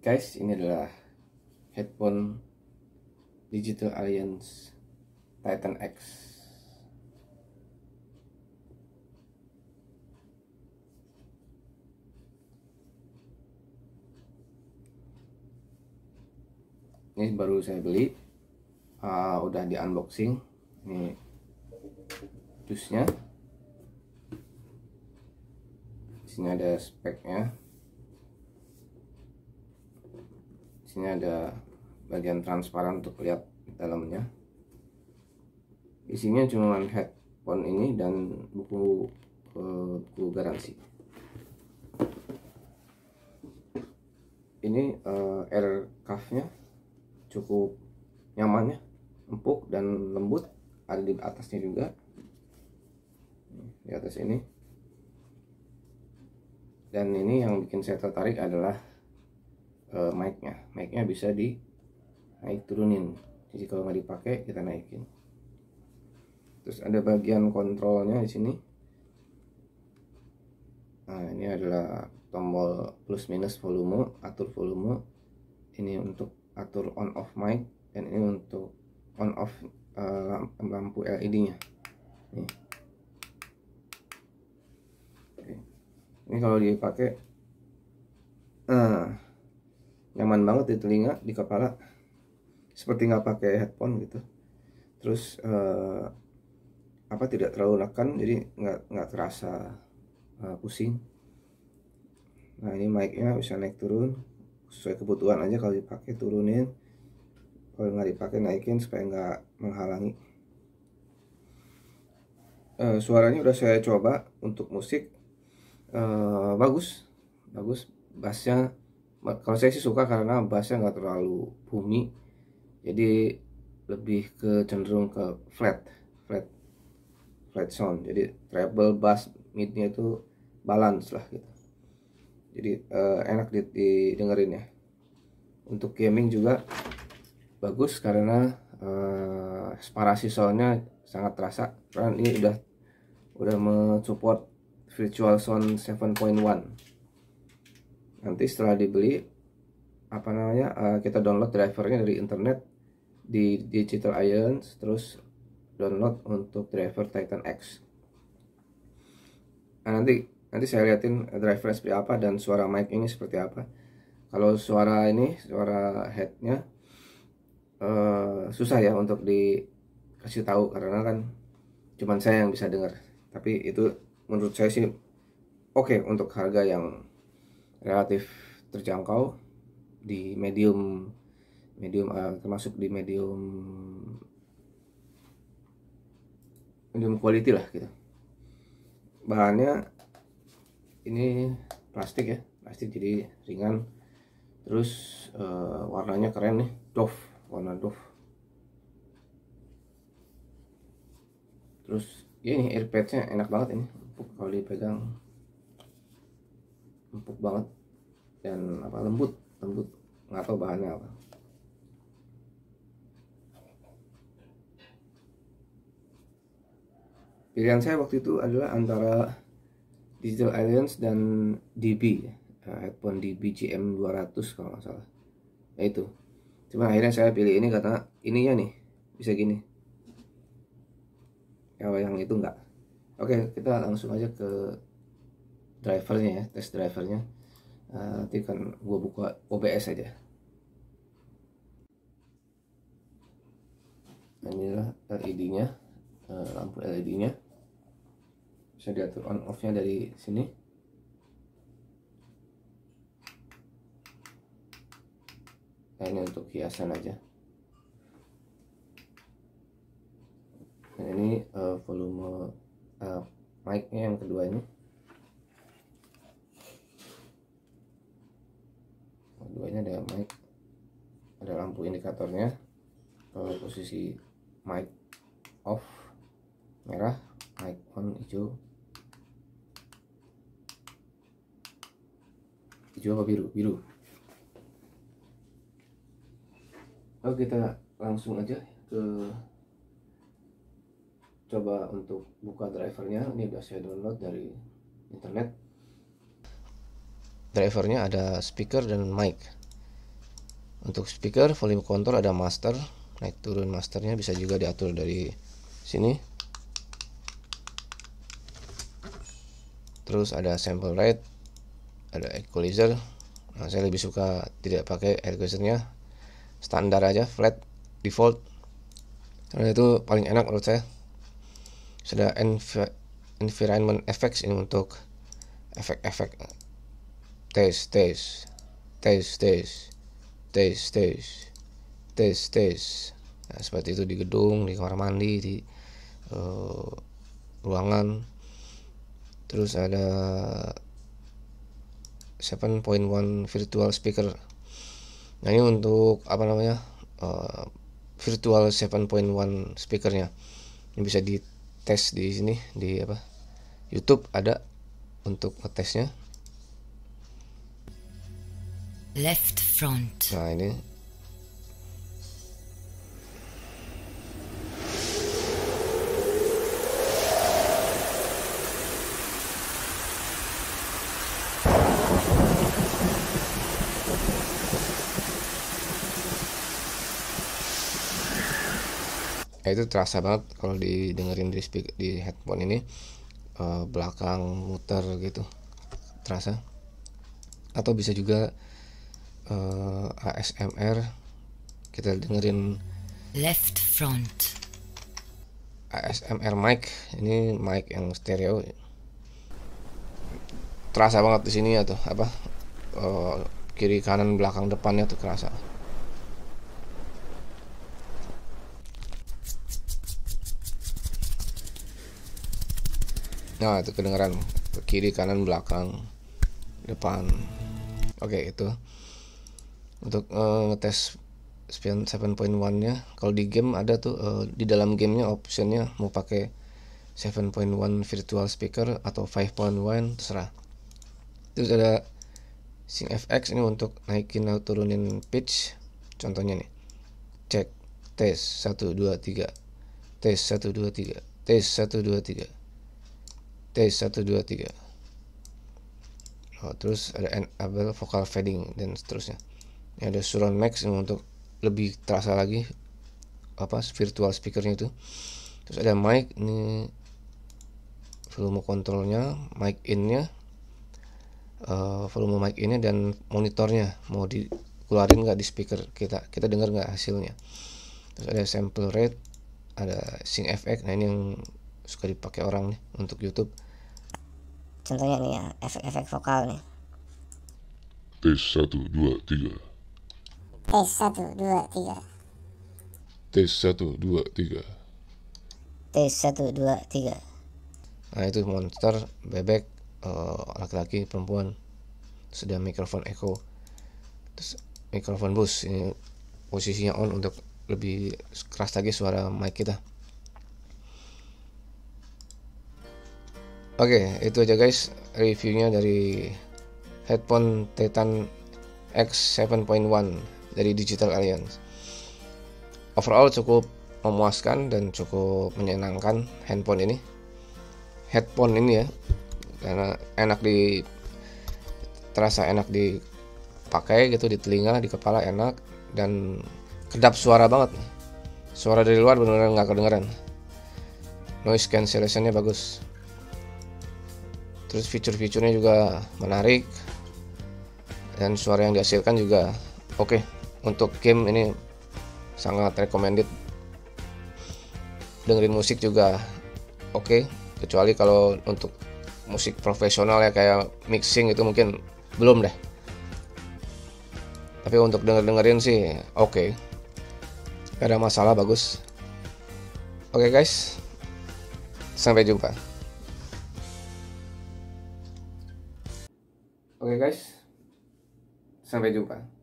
guys ini adalah headphone digital alliance titan x ini baru saya beli uh, udah di unboxing ini dusnya sini ada speknya sini ada bagian transparan untuk lihat dalamnya isinya cuma headphone ini dan buku eh, buku garansi ini uh, eh, air cuff-nya cukup nyaman ya empuk dan lembut ada di atasnya juga di atas ini dan ini yang bikin saya tertarik adalah uh, mic-nya. Mic-nya bisa di naik turunin. Jadi kalau nggak dipakai kita naikin. Terus ada bagian kontrolnya di sini. Nah, ini adalah tombol plus minus volume, atur volume. Ini untuk atur on off mic dan ini untuk on off uh, lampu LED-nya. Ini kalau dipakai uh, nyaman banget di telinga di kepala seperti nggak pakai headphone gitu terus uh, apa tidak terlalu nekan jadi nggak nggak terasa uh, pusing nah ini mic-nya bisa naik turun sesuai kebutuhan aja kalau dipakai turunin kalau nggak dipakai naikin supaya nggak menghalangi uh, suaranya udah saya coba untuk musik uh, bagus bagus bassnya kalau saya sih suka karena bassnya nggak terlalu bumi jadi lebih ke cenderung ke flat flat flat sound jadi treble bass midnya itu balance lah gitu jadi uh, enak di, didengerin ya untuk gaming juga bagus karena uh, separasi soundnya sangat terasa karena ini udah udah mensupport virtual sound 7.1 nanti setelah dibeli apa namanya uh, kita download drivernya dari internet di Digital Ions terus download untuk driver Titan X nah, nanti nanti saya liatin driver seperti apa dan suara mic ini seperti apa kalau suara ini suara headnya uh, susah ya untuk dikasih tahu karena kan cuman saya yang bisa dengar tapi itu menurut saya sih oke okay untuk harga yang relatif terjangkau di medium medium uh, termasuk di medium medium quality lah gitu bahannya ini plastik ya plastik jadi ringan terus uh, warnanya keren nih doff warna doff terus ya ini airpadsnya enak banget ini kalau dipegang empuk banget dan apa lembut lembut nggak tahu bahannya apa pilihan saya waktu itu adalah antara Digital Alliance dan DB eh, headphone DB GM 200 kalau nggak salah ya itu cuma akhirnya saya pilih ini karena ininya nih bisa gini ya yang itu enggak oke kita langsung aja ke drivernya ya test drivernya uh, nanti kan gue buka OBS aja nah, inilah LED nya uh, eh, lampu LED nya bisa diatur on off nya dari sini nah ini untuk hiasan aja nah ini uh, volume uh, mic nya yang kedua ini ada mic ada lampu indikatornya kalau posisi mic off merah mic on hijau hijau apa biru biru oke kita langsung aja ke coba untuk buka drivernya ini udah saya download dari internet drivernya ada speaker dan mic untuk speaker volume control ada master naik turun masternya bisa juga diatur dari sini terus ada sample rate ada equalizer nah, saya lebih suka tidak pakai equalizernya standar aja flat default karena itu paling enak menurut saya sudah env environment effects ini untuk efek-efek taste taste taste taste tes tes tes tes nah, seperti itu di gedung di kamar mandi di uh, ruangan terus ada 7.1 virtual speaker nah ini untuk apa namanya uh, virtual 7.1 speakernya ini bisa dites di sini di apa YouTube ada untuk ngetesnya left front. Nah ini. Nah, itu terasa banget kalau didengerin di speak di headphone ini uh, belakang muter gitu terasa atau bisa juga uh, eh, ASMR kita dengerin left front ASMR mic ini mic yang stereo terasa banget di sini ya tuh apa uh, kiri kanan belakang depannya tuh kerasa nah itu kedengeran kiri kanan belakang depan oke okay, itu untuk uh, ngetes Spion 7.1 nya kalau di game ada tuh uh, di dalam gamenya optionnya mau pakai 7.1 virtual speaker atau 5.1 terserah terus ada Sync FX ini untuk naikin atau turunin pitch contohnya nih cek tes 1 2 3 tes 1 2 3 tes 1 2 3 tes 1 2 3 oh, terus ada enable vocal fading dan seterusnya ini ada surround max untuk lebih terasa lagi apa virtual speakernya itu terus ada mic ini volume kontrolnya mic innya uh, volume mic innya dan monitornya mau dikeluarin nggak di speaker kita kita dengar nggak hasilnya terus ada sample rate ada sync fx nah ini yang suka dipakai orang nih untuk YouTube contohnya nih ya efek-efek vokal nih tes satu dua tiga Tes 1, 2, 3 Tes 1, 2, 3 Tes 1, 2, 3 Nah itu monster, bebek, laki-laki, uh, perempuan Sudah mikrofon echo Terus mikrofon bus Ini posisinya on untuk lebih keras lagi suara mic kita Oke, okay, itu aja guys reviewnya dari headphone Titan X7.1 dari Digital Alliance. Overall cukup memuaskan dan cukup menyenangkan handphone ini. Headphone ini ya. Karena enak di terasa enak dipakai gitu di telinga, di kepala enak dan kedap suara banget. Suara dari luar benar-benar nggak kedengeran. Noise cancellationnya bagus. Terus fitur-fiturnya juga menarik dan suara yang dihasilkan juga oke. Okay untuk game ini sangat recommended dengerin musik juga oke okay. kecuali kalau untuk musik profesional ya kayak mixing itu mungkin belum deh tapi untuk denger dengerin sih oke okay. ada masalah bagus oke okay, guys sampai jumpa oke okay, guys sampai jumpa